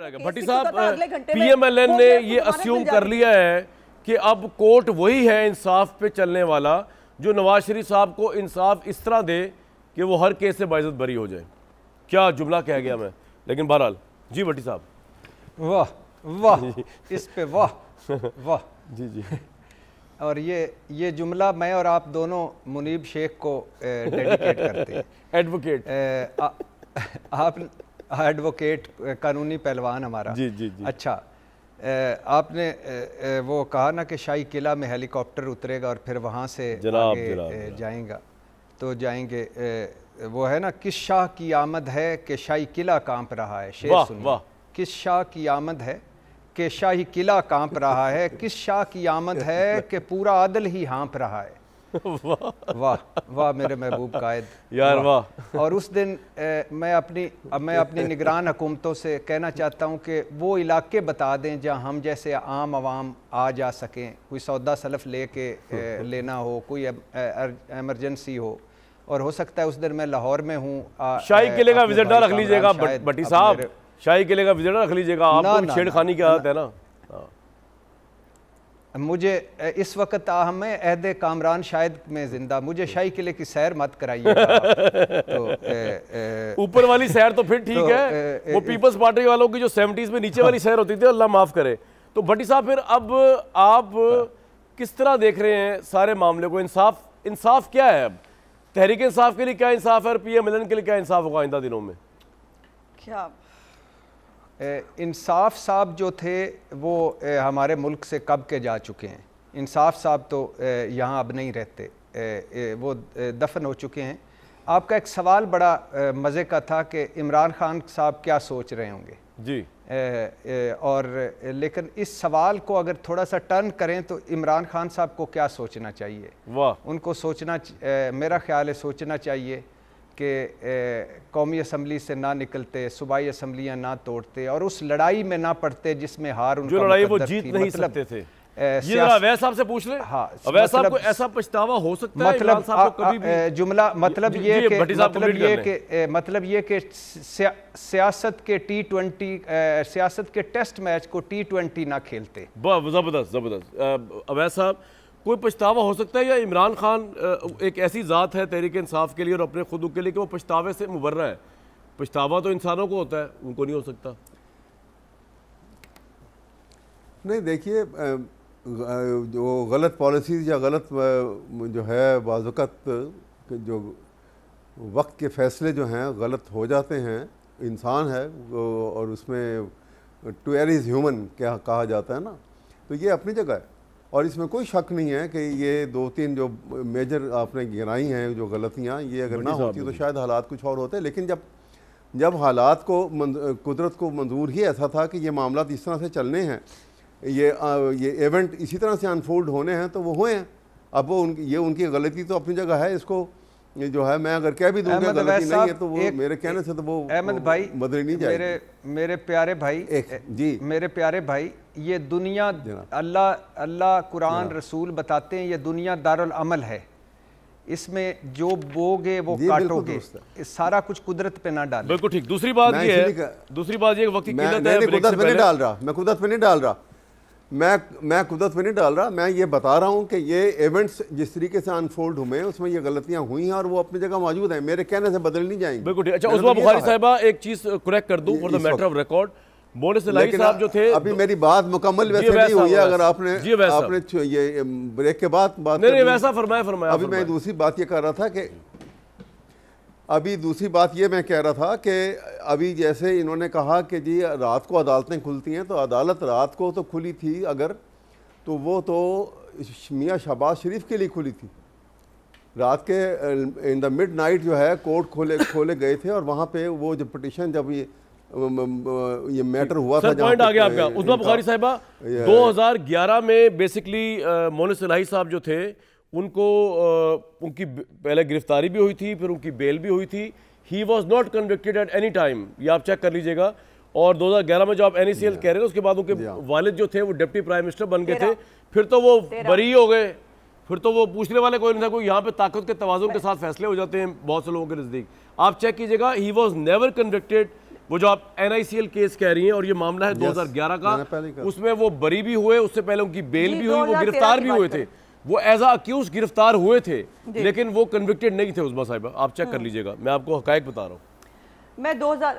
भट्टी तो साहब पीएमएलएन ने ये अस्यूम कर लिया है कि अब कोर्ट वही है इंसाफ पे चलने वाला जो नवाज शरीफ साहब को इंसाफ इस तरह दे कि वो हर केस से बाइजत भरी हो जाए क्या जुमला कह गया मैं लेकिन बहरहाल जी भट्टी साहब वाह वाह इस पे वाह वाह जी जी और ये ये जुमला मैं और आप दोनों मुनीब शेख को डेडिकेट करते हैं एडवोकेट आप एडवोकेट eh, कानूनी पहलवान हमारा जी जी जी अच्छा eh, आपने eh, वो कहा ना कि शाही किला में हेलीकॉप्टर उतरेगा और फिर वहाँ से जनाब, आगे जनाब, तो जाएंगे वो है ना किस शाह की आमद है कि शाही किला कांप रहा है शेर सुनिए किस शाह की आमद है कि शाही किला कांप रहा है किस शाह की आमद है कि पूरा आदल ही हाँप रहा है वाह वाह वा, मेरे महबूब कायद यार वाह वा। और उस दिन ए, मैं अपनी मैं अपनी निगरान हुकूमतों से कहना चाहता हूँ कि वो इलाके बता दें जहाँ हम जैसे आम आवाम आ जा सकें कोई सौदा सलफ ले के ए, लेना हो कोई एमरजेंसी हो और हो सकता है उस दिन मैं लाहौर में हूँ शाही किले का विजिट रख लीजिएगा भट्टी साहब शाही किले का विजिट रख लीजिएगा आपको छेड़खानी की आदत है ना मुझे इस वक्त आहम अहद कामरान शायद में जिंदा मुझे शाही किले की सैर मत कराइए तो वाली सैर तो फिर तो, ठीक तो, है वो पीपल्स पार्टी वालों की जो सेवेंटीज में नीचे वाली सैर होती थी अल्लाह माफ़ करे तो भट्टी साहब फिर अब आप किस तरह देख रहे हैं सारे मामले को इंसाफ इंसाफ क्या है अब तहरीक इंसाफ के लिए क्या इंसाफ है और पी एम के लिए क्या इंसाफ होगा आइंदा दिनों में क्या इंसाफ साहब जो थे वो हमारे मुल्क से कब के जा चुके हैं इंसाफ साहब तो यहाँ अब नहीं रहते वो दफन हो चुके हैं आपका एक सवाल बड़ा मज़े का था कि इमरान खान साहब क्या सोच रहे होंगे जी ए, ए, और लेकिन इस सवाल को अगर थोड़ा सा टर्न करें तो इमरान खान साहब को क्या सोचना चाहिए वाह उनको सोचना मेरा ख्याल है सोचना चाहिए कि कौमी असम्बली से ना निकलते सूबाई असम्बलियाँ ना तोड़ते और उस लड़ाई में ना पड़ते जिसमें हार उनको लड़ाई वो जीत नहीं मतलब, सकते थे ये अवैध साहब से पूछ ले हाँ अवैध साहब मतलब को ऐसा पछतावा हो सकता मतलब, है जुमला मतलब, मतलब, मतलब ये कि मतलब ये कि मतलब ये कि सियासत के टी ट्वेंटी सियासत के टेस्ट मैच को टी ट्वेंटी ना खेलते जबरदस्त जबरदस्त अवैध साहब कोई पछतावा हो सकता है या इमरान खान एक ऐसी ज़ात है तहरीक इंसाफ के लिए और अपने खुद के लिए कि वो पछतावे से मुबर्रा है पछतावा तो इंसानों को होता है उनको नहीं हो सकता नहीं देखिए जो गलत पॉलिसीज़ या गलत जो है बाजुकत जो वक्त के फैसले जो हैं गलत हो जाते हैं इंसान है और उसमें टू एर इज़ ह्यूमन क्या कहा जाता है ना तो ये अपनी जगह है और इसमें कोई शक नहीं है कि ये दो तीन जो मेजर आपने गिनाई हैं जो गलतियाँ ये अगर ना होती तो शायद हालात कुछ और होते लेकिन जब जब हालात को कुदरत को मंजूर ही ऐसा था कि ये मामला इस तरह से चलने हैं ये ये इवेंट इसी तरह से अनफोल्ड होने हैं तो वो हुए हैं अब वो उन ये उनकी गलती तो अपनी जगह है इसको ये जो है मैं अगर कह भी दूं गलती नहीं है तो वो मेरे कहने से तो वो अहमद भाई बदली नहीं जाएगी मेरे मेरे प्यारे भाई जी मेरे प्यारे भाई ये दुनिया अल्लाह अल्लाह कुरान रसूल बताते हैं ये दुनिया दारुल अमल है इसमें जो बोगे वो काटोगे सारा कुछ कुदरत पे ना डाल बिल्कुल ठीक दूसरी बात ये है दूसरी बात ये वक्त की किल्लत है मैं कुदरत पे नहीं डाल रहा मैं कुदरत पे नहीं डाल रहा मैं मैं कुदरत में नहीं डाल रहा मैं ये बता रहा हूँ कि ये इवेंट्स जिस तरीके से अनफोल्ड हुए हैं उसमें ये गलतियाँ हुई हैं और वो अपनी जगह मौजूद हैं मेरे कहने से बदल नहीं जाएंगे बिल्कुल अच्छा उसमें तो बुखारी साहबा एक चीज़ करेक्ट कर दूँ for the matter of record bonus साहब जो थे अभी तो मेरी बात मुकम्मल वैसे वैसा नहीं हुई है अगर आपने आपने ये ब्रेक के बाद बात नहीं वैसा फरमाया फरमाया अभी मैं दूसरी बात ये कर रहा था कि अभी दूसरी बात ये मैं कह रहा था कि अभी जैसे इन्होंने कहा कि जी रात को अदालतें खुलती हैं तो अदालत रात को तो खुली थी अगर तो वो तो मियाँ शहबाज शरीफ के लिए खुली थी रात के इन द मिड नाइट जो है कोर्ट खोले खोले गए थे और वहाँ पे वो जो पटिशन जब ये ये मैटर हुआ सर था पॉइंट आ गया आपका उस्मा बुखारी साहिबा 2011 में बेसिकली मोहन सलाही साहब जो थे उनको आ, उनकी पहले गिरफ्तारी भी हुई थी फिर उनकी बेल भी हुई थी ही was not convicted at any time ये आप चेक कर लीजिएगा और 2011 में जो आप एन e कह रहे हैं उसके बाद उनके वालिद जो थे वो डिप्टी प्राइम मिनिस्टर बन गए थे फिर तो वो बरी हो गए फिर तो वो पूछने वाले कोई नहीं था कोई यहाँ पे ताकत के तोज़ुन के साथ फैसले हो जाते हैं बहुत से लोगों के नज़दीक आप चेक कीजिएगा ही वॉज नेवर कन्विक्टेड वो जो आप एन केस e कह रही हैं और ये मामला है दो का उसमें वो बरी भी हुए उससे पहले उनकी बेल भी हुई वो गिरफ्तार भी हुए थे वो एज अक्यूज गिरफ्तार हुए थे लेकिन वो कन्विक्टेड नहीं थे उस्मा साहिबा आप चेक कर हाँ। लीजिएगा मैं आपको हक बता रहा हूँ मैं 2000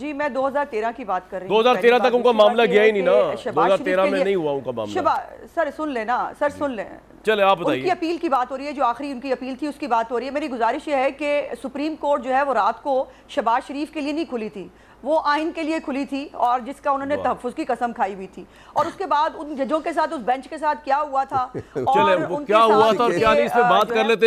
जी मैं 2013 की बात कर रही हूँ 2013 तक उनका मामला गया ही नहीं ना 2013 में नहीं हुआ उनका मामला सर सुन लेना सर सुन ले चले आप बताइए उनकी अपील की बात हो रही है जो आखिरी उनकी अपील थी उसकी बात हो रही है मेरी गुजारिश यह है कि सुप्रीम कोर्ट जो है वो रात को शबाज शरीफ के लिए नहीं खुली थी वो आइन के लिए खुली थी और जिसका उन्होंने तहफ़ की कसम खाई हुई थी और उसके बाद उन जजों के साथ उस बेंच के साथ क्या हुआ था और क्या हुआ था क्या नहीं इस पे बात कर लेते